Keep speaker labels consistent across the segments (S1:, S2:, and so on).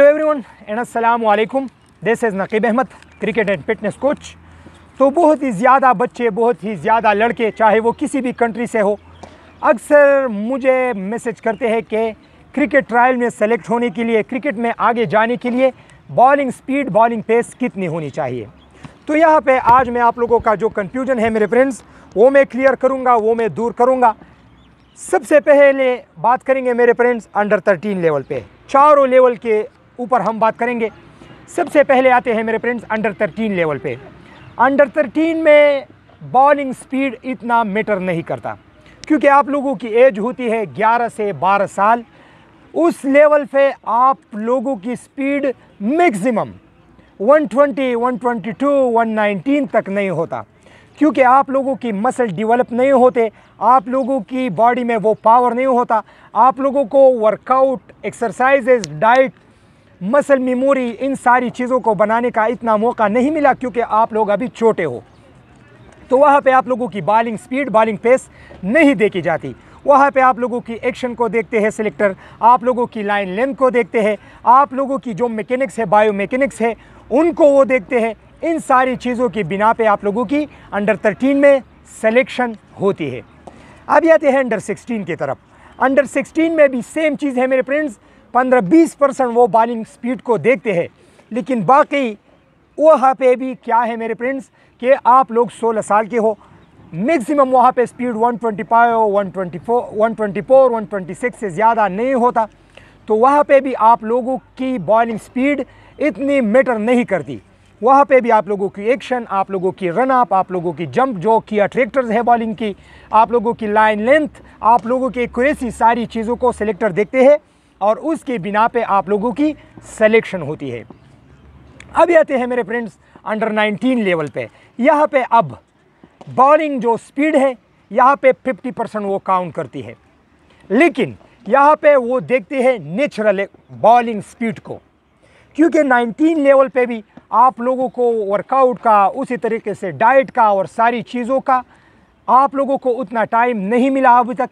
S1: hello everyone and अस्सलाम वालेकुम this is Naqib Ahmed cricket and fitness coach तो बहुत ही ज़्यादा बच्चे बहुत ही ज़्यादा लड़के चाहे वो किसी भी कंट्री से हो अक्सर मुझे मैसेज करते हैं कि क्रिकेट ट्रायल में सेलेक्ट होने के लिए क्रिकेट में आगे जाने के लिए बॉलिंग स्पीड बॉलिंग पेस कितनी होनी चाहिए तो यहाँ पर आज मैं आप लोगों का जो कन्फ्यूजन है मेरे फ्रेंड्स वो मैं क्लियर करूँगा वो मैं दूर करूँगा सबसे पहले बात करेंगे मेरे फ्रेंड्स अंडर थर्टीन लेवल पे चारों लेवल के ऊपर हम बात करेंगे सबसे पहले आते हैं मेरे फ्रेंड्स अंडर थर्टीन लेवल पे अंडर थर्टीन में बॉलिंग स्पीड इतना मैटर नहीं करता क्योंकि आप लोगों की एज होती है 11 से 12 साल उस लेवल पे आप लोगों की स्पीड मैक्सिमम 120, 122, 119 तक नहीं होता क्योंकि आप लोगों की मसल डेवलप नहीं होते आप लोगों की बॉडी में वो पावर नहीं होता आप लोगों को workout exercises diet muscle memory इन सारी चीज़ों को बनाने का इतना मौका नहीं मिला क्योंकि आप लोग अभी छोटे हो तो वहाँ पे आप लोगों की बॉलिंग स्पीड बॉलिंग पेस नहीं देखी जाती वहाँ पे आप लोगों की एक्शन को देखते हैं सिलेक्टर आप लोगों की लाइन लेंथ को देखते हैं आप लोगों की जो मैकेनिक्स है बायो मैकेनिक्स है उनको वो देखते हैं इन सारी चीज़ों की बिना पे आप लोगों की अंडर थर्टीन में सेलेक्शन होती है अब आते हैं अंडर सिक्सटीन की तरफ अंडर सिक्सटीन में भी सेम चीज़ है मेरे फ्रेंड्स पंद्रह बीस परसेंट वो बॉलिंग स्पीड को देखते हैं लेकिन बाकी वहाँ पे भी क्या है मेरे फ्रेंड्स कि आप लोग 16 साल के हो मैक्सिमम वहाँ पे स्पीड 125, वन 124, 126 से ज़्यादा नहीं होता तो वहाँ पे भी आप लोगों की बॉलिंग स्पीड इतनी मैटर नहीं करती वहाँ पे भी आप लोगों की एक्शन आप लोगों की रनअप आप लोगों की जंप जो की अट्रैक्टर्स है बॉलिंग की आप लोगों की लाइन लेंथ आप लोगों की एक्यूरेसी सारी चीज़ों को सिलेक्टर देखते हैं और उसके बिना पे आप लोगों की सेलेक्शन होती है अब आते हैं मेरे फ्रेंड्स अंडर 19 लेवल पे यहाँ पे अब बॉलिंग जो स्पीड है यहाँ पे 50 परसेंट वो काउंट करती है लेकिन यहाँ पे वो देखते हैं नेचुरल बॉलिंग स्पीड को क्योंकि 19 लेवल पे भी आप लोगों को वर्कआउट का उसी तरीके से डाइट का और सारी चीज़ों का आप लोगों को उतना टाइम नहीं मिला अभी तक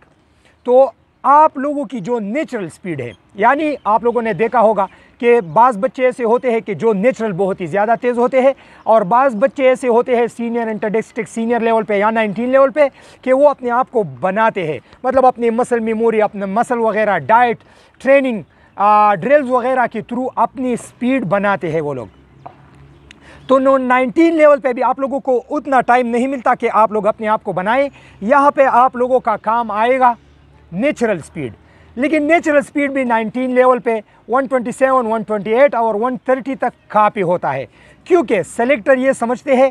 S1: तो आप लोगों की जो नेचुरल स्पीड है यानी आप लोगों ने देखा होगा कि बाज़ बच्चे ऐसे होते हैं कि जो नेचुरल बहुत ही ज़्यादा तेज़ होते हैं और बाज़ बच्चे ऐसे होते हैं senior inter district senior level पे या 19 लेवल पे कि वो अपने आप को बनाते हैं मतलब अपनी मसल मेमोरी अपने मसल वगैरह डाइट ट्रेनिंग ड्रिल्स वगैरह के थ्रू अपनी स्पीड बनाते हैं वो लोग तो नो 19 लेवल पे भी आप लोगों को उतना टाइम नहीं मिलता कि आप लोग अपने आप को बनाएं यहाँ पे आप लोगों का काम आएगा नेचुरल स्पीड लेकिन नेचुरल स्पीड भी 19 लेवल पे 127, 128 और 130 तक काफ़ी होता है क्योंकि सेलेक्टर ये समझते हैं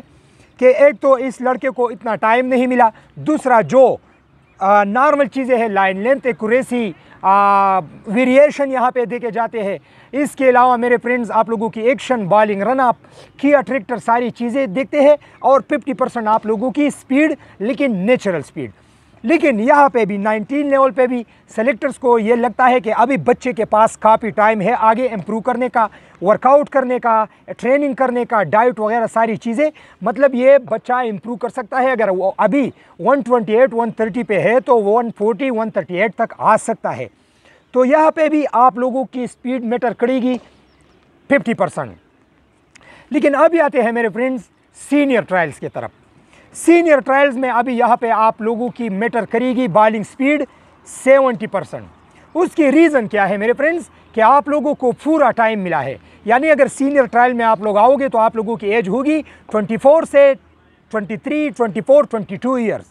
S1: कि एक तो इस लड़के को इतना टाइम नहीं मिला दूसरा जो नॉर्मल चीज़ें हैं लाइन लेंथ एक्यूरेसी वेरिएशन यहाँ पे देखे जाते हैं इसके अलावा मेरे फ्रेंड्स आप लोगों की एक्शन बॉलिंग रनअप की अट्रैक्टर सारी चीज़ें देखते हैं और 50 परसेंट आप लोगों की स्पीड लेकिन नेचुरल स्पीड लेकिन यहाँ पे भी 19 लेवल पे भी सेलेक्टर्स को ये लगता है कि अभी बच्चे के पास काफ़ी टाइम है आगे इम्प्रूव करने का वर्कआउट करने का ट्रेनिंग करने का डाइट वगैरह सारी चीज़ें मतलब ये बच्चा इम्प्रूव कर सकता है अगर वो अभी 128 130 पे है तो 140 138 तक आ सकता है तो यहाँ पे भी आप लोगों की स्पीड मेटर करेगी फिफ्टी परसेंट लेकिन अभी आते हैं मेरे फ्रेंड्स सीनियर ट्रायल्स की तरफ सीनियर ट्रायल्स में अभी यहाँ पे आप लोगों की मैटर करेगी बॉलिंग स्पीड 70 परसेंट उसकी रीज़न क्या है मेरे फ्रेंड्स कि आप लोगों को पूरा टाइम मिला है यानी अगर सीनियर ट्रायल में आप लोग आओगे तो आप लोगों की एज होगी 24 से 23, 24, 22 ईयर्स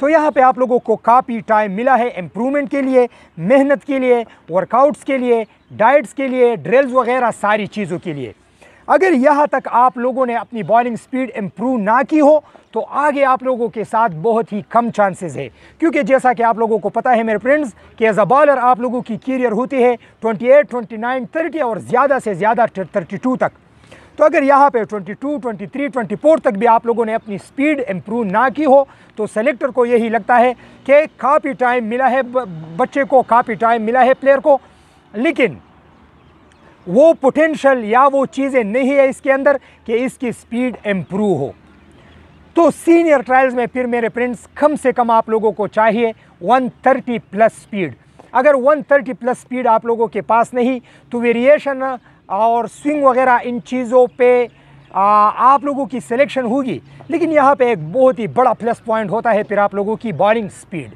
S1: तो यहाँ पे आप लोगों को काफ़ी टाइम मिला है इम्प्रूवमेंट के लिए मेहनत के लिए वर्कआउट्स के लिए डाइट्स के लिए ड्रिल्स वगैरह सारी चीज़ों के लिए अगर यहाँ तक आप लोगों ने अपनी बॉलिंग स्पीड इम्प्रूव ना की हो तो आगे आप लोगों के साथ बहुत ही कम चांसेस है क्योंकि जैसा कि आप लोगों को पता है मेरे फ्रेंड्स कि एज अ बॉलर आप लोगों की कैरियर होती है 28, 29, 30 और ज़्यादा से ज़्यादा 32 तक तो अगर यहाँ पे 22, 23, 24 तक भी आप लोगों ने अपनी स्पीड इम्प्रूव ना की हो तो सेलेक्टर को यही लगता है कि काफ़ी टाइम मिला है बच्चे को काफ़ी टाइम मिला है प्लेयर को लेकिन वो पोटेंशल या वो चीज़ें नहीं है इसके अंदर कि इसकी स्पीड इम्प्रूव हो तो सीनियर ट्रायल्स में फिर मेरे फ्रेंड्स कम से कम आप लोगों को चाहिए 130 प्लस स्पीड अगर 130 प्लस स्पीड आप लोगों के पास नहीं तो वेरिएशन और स्विंग वगैरह इन चीज़ों पे आ, आप लोगों की सिलेक्शन होगी लेकिन यहाँ पे एक बहुत ही बड़ा प्लस पॉइंट होता है फिर आप लोगों की बॉलिंग स्पीड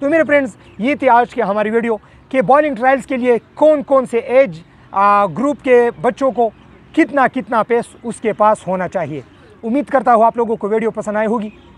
S1: तो मेरे फ्रेंड्स ये थी आज की हमारी वीडियो कि बॉलिंग ट्रायल्स के लिए कौन कौन से एज ग्रुप के बच्चों को कितना कितना पेस उसके पास होना चाहिए उम्मीद करता हूँ आप लोगों को वीडियो पसंद आई होगी